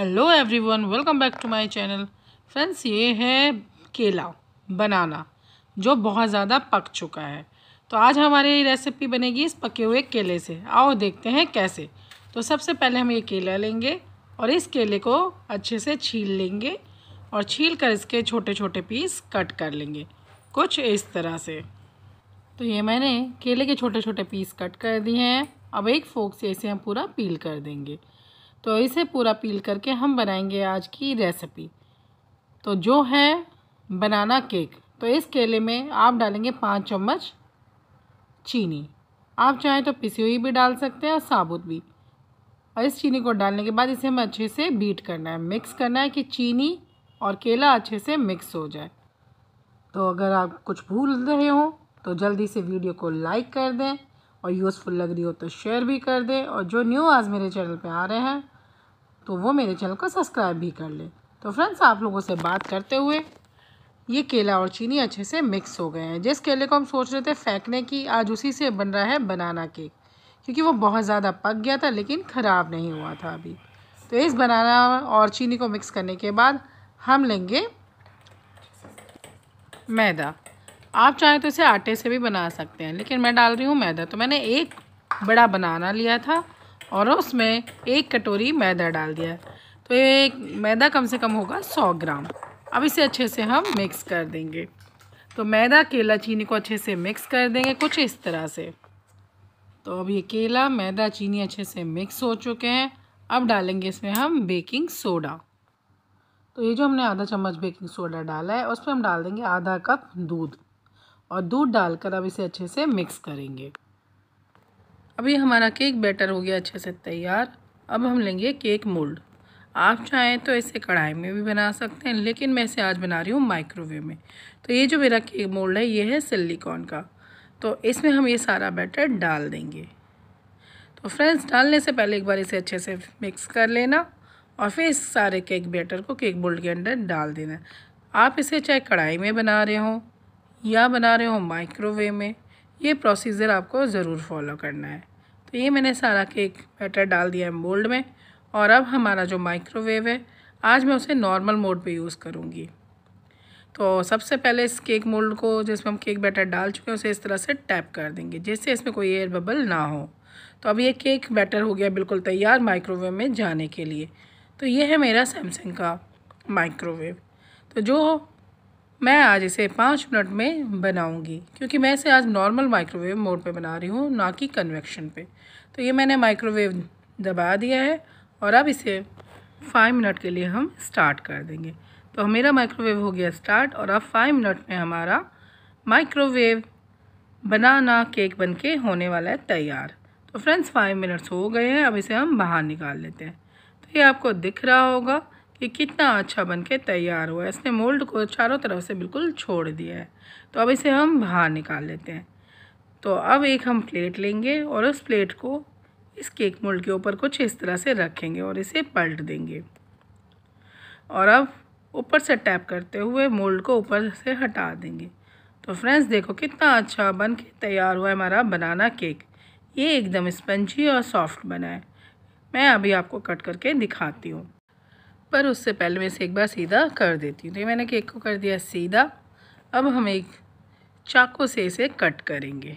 hello everyone welcome back to my channel friends ये है केला बनाना जो बहुत ज़्यादा पक चुका है तो आज हमारी रेसिपी बनेगी इस पके हुए केले से आओ देखते हैं कैसे तो सबसे पहले हम ये केला लेंगे और इस केले को अच्छे से छील लेंगे और छील कर इसके छोटे छोटे पीस कट कर लेंगे कुछ इस तरह से तो ये मैंने केले के छोटे छोटे पीस कट कर दिए हैं अब एक फोक से इसे हम पूरा पील कर देंगे तो इसे पूरा पील करके हम बनाएंगे आज की रेसिपी तो जो है बनाना केक तो इस केले में आप डालेंगे पाँच चम्मच चीनी आप चाहें तो पिसी हुई भी डाल सकते हैं और साबुत भी और इस चीनी को डालने के बाद इसे हमें अच्छे से बीट करना है मिक्स करना है कि चीनी और केला अच्छे से मिक्स हो जाए तो अगर आप कुछ भूल रहे हो तो जल्दी से वीडियो को लाइक कर दें और यूज़फुल लग रही हो तो शेयर भी कर दें और जो न्यू आज मेरे चैनल पे आ रहे हैं तो वो मेरे चैनल को सब्सक्राइब भी कर ले तो फ्रेंड्स आप लोगों से बात करते हुए ये केला और चीनी अच्छे से मिक्स हो गए हैं जिस केले को हम सोच रहे थे फेंकने की आज उसी से बन रहा है बनाना केक क्योंकि वो बहुत ज़्यादा पक गया था लेकिन ख़राब नहीं हुआ था अभी तो इस बनाना और चीनी को मिक्स करने के बाद हम लेंगे मैदा आप चाहें तो इसे आटे से भी बना सकते हैं लेकिन मैं डाल रही हूँ मैदा तो मैंने एक बड़ा बनाना लिया था और उसमें एक कटोरी मैदा डाल दिया तो ये मैदा कम से कम होगा सौ ग्राम अब इसे अच्छे से हम मिक्स कर देंगे तो मैदा केला चीनी को अच्छे से मिक्स कर देंगे कुछ इस तरह से तो अब ये केला मैदा चीनी अच्छे से मिक्स हो चुके हैं अब डालेंगे इसमें हम बेकिंग सोडा तो ये जो हमने आधा चम्मच बेकिंग सोडा डाला है उसमें हम डाल देंगे आधा कप दूध और दूध डालकर अब इसे अच्छे से मिक्स करेंगे अभी हमारा केक बैटर हो गया अच्छे से तैयार अब हम लेंगे केक मोल्ड आप चाहें तो इसे कढ़ाई में भी बना सकते हैं लेकिन मैं इसे आज बना रही हूँ माइक्रोवेव में तो ये जो मेरा केक मोल्ड है ये है सिलिकॉन का तो इसमें हम ये सारा बैटर डाल देंगे तो फ्रेंड्स डालने से पहले एक बार इसे अच्छे से मिक्स कर लेना और फिर इस सारे केक बैटर को केक मोल्ड के अंदर डाल देना आप इसे चाहे कढ़ाई में बना रहे हों या बना रहे हो माइक्रोवेव में ये प्रोसीजर आपको ज़रूर फॉलो करना है तो ये मैंने सारा केक बैटर डाल दिया है मोल्ड में और अब हमारा जो माइक्रोवेव है आज मैं उसे नॉर्मल मोड पे यूज़ करूँगी तो सबसे पहले इस केक मोल्ड को जिसमें हम केक बैटर डाल चुके हैं उसे इस तरह से टैप कर देंगे जिससे इसमें कोई एयर बबल ना हो तो अब ये केक बैटर हो गया बिल्कुल तैयार माइक्रोवेव में जाने के लिए तो ये है मेरा सैमसंग का माइक्रोवेव तो जो मैं आज इसे पाँच मिनट में बनाऊंगी क्योंकि मैं इसे आज नॉर्मल माइक्रोवेव मोड पे बना रही हूँ ना कि कन्वेक्शन पे तो ये मैंने माइक्रोवेव दबा दिया है और अब इसे फाइव मिनट के लिए हम स्टार्ट कर देंगे तो मेरा माइक्रोवेव हो गया स्टार्ट और अब फाइव मिनट में हमारा माइक्रोवेव बनाना केक बन के होने वाला है तैयार तो फ्रेंड्स फाइव मिनट्स हो गए हैं अब इसे हम बाहर निकाल लेते हैं तो ये आपको दिख रहा होगा ये कितना अच्छा बन के तैयार हुआ है इसने मोल्ड को चारों तरफ से बिल्कुल छोड़ दिया है तो अब इसे हम बाहर निकाल लेते हैं तो अब एक हम प्लेट लेंगे और उस प्लेट को इस केक मोल्ड के ऊपर कुछ इस तरह से रखेंगे और इसे पलट देंगे और अब ऊपर से टैप करते हुए मोल्ड को ऊपर से हटा देंगे तो फ्रेंड्स देखो कितना अच्छा बन के तैयार हुआ है हमारा बनाना केक ये एकदम स्पंजी और सॉफ्ट बना है मैं अभी आपको कट करके दिखाती हूँ पर उससे पहले मैं इसे एक बार सीधा कर देती हूँ तो मैंने केक को कर दिया सीधा अब हम एक चाकू से इसे कट करेंगे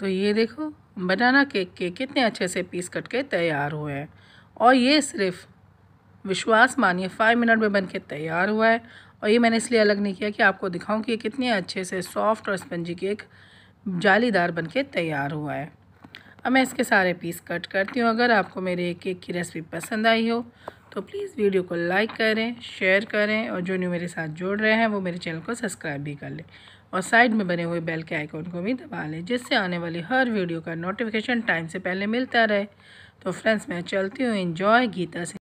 तो ये देखो बनाना केक के कितने अच्छे से पीस कट के तैयार हुए हैं और ये सिर्फ विश्वास मानिए फाइव मिनट में बन के तैयार हुआ है और ये मैंने इसलिए अलग नहीं किया कि आपको दिखाऊं कि ये कितने अच्छे से सॉफ्ट और स्पंजी केक जालीदार बन के तैयार हुआ है अब मैं इसके सारे पीस कट करती हूँ अगर आपको मेरे एक एक की रेसिपी पसंद आई हो तो प्लीज़ वीडियो को लाइक करें शेयर करें और जो न्यू मेरे साथ जुड़ रहे हैं वो मेरे चैनल को सब्सक्राइब भी कर लें और साइड में बने हुए बेल के आइकॉन को भी दबा लें जिससे आने वाली हर वीडियो का नोटिफिकेशन टाइम से पहले मिलता रहे तो फ्रेंड्स मैं चलती हूँ इन्जॉय गीता से